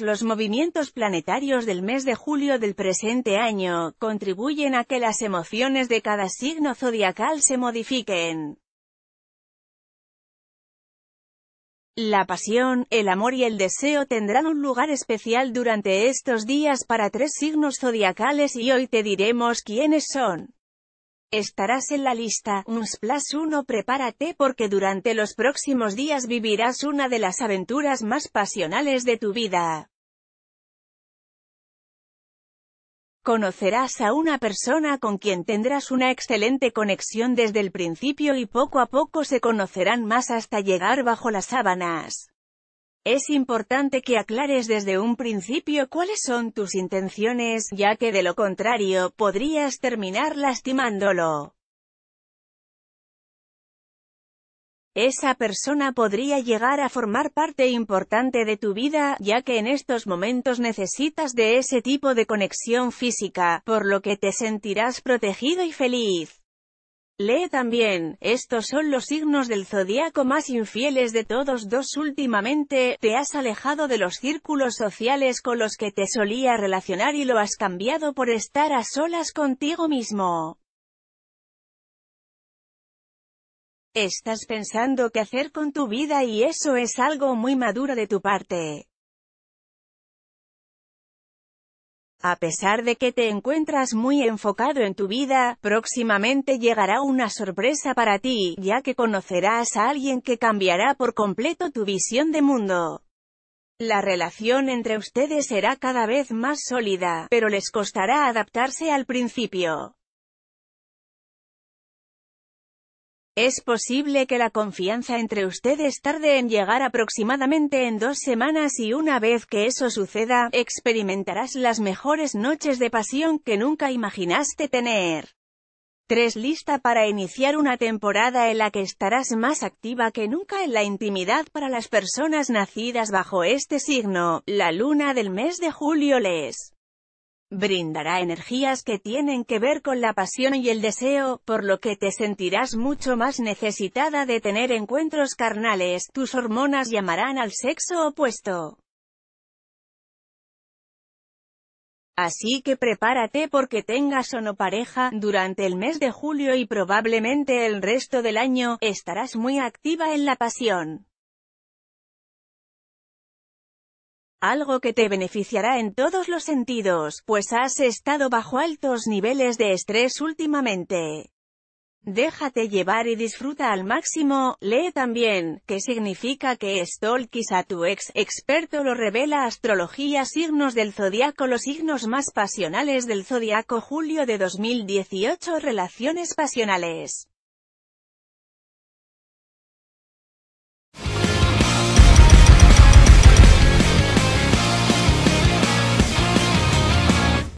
los movimientos planetarios del mes de julio del presente año, contribuyen a que las emociones de cada signo zodiacal se modifiquen. La pasión, el amor y el deseo tendrán un lugar especial durante estos días para tres signos zodiacales y hoy te diremos quiénes son. Estarás en la lista, unsplash 1 prepárate porque durante los próximos días vivirás una de las aventuras más pasionales de tu vida. Conocerás a una persona con quien tendrás una excelente conexión desde el principio y poco a poco se conocerán más hasta llegar bajo las sábanas. Es importante que aclares desde un principio cuáles son tus intenciones, ya que de lo contrario, podrías terminar lastimándolo. Esa persona podría llegar a formar parte importante de tu vida, ya que en estos momentos necesitas de ese tipo de conexión física, por lo que te sentirás protegido y feliz. Lee también, estos son los signos del zodiaco más infieles de todos dos últimamente, te has alejado de los círculos sociales con los que te solía relacionar y lo has cambiado por estar a solas contigo mismo. Estás pensando qué hacer con tu vida y eso es algo muy maduro de tu parte. A pesar de que te encuentras muy enfocado en tu vida, próximamente llegará una sorpresa para ti, ya que conocerás a alguien que cambiará por completo tu visión de mundo. La relación entre ustedes será cada vez más sólida, pero les costará adaptarse al principio. Es posible que la confianza entre ustedes tarde en llegar aproximadamente en dos semanas y una vez que eso suceda, experimentarás las mejores noches de pasión que nunca imaginaste tener. 3. Lista para iniciar una temporada en la que estarás más activa que nunca en la intimidad para las personas nacidas bajo este signo. La luna del mes de julio les Brindará energías que tienen que ver con la pasión y el deseo, por lo que te sentirás mucho más necesitada de tener encuentros carnales, tus hormonas llamarán al sexo opuesto. Así que prepárate porque tengas o no pareja, durante el mes de julio y probablemente el resto del año, estarás muy activa en la pasión. algo que te beneficiará en todos los sentidos, pues has estado bajo altos niveles de estrés últimamente. Déjate llevar y disfruta al máximo, lee también, que significa que Stolkis a tu ex experto lo revela astrología signos del zodiaco los signos más pasionales del zodiaco julio de 2018 relaciones pasionales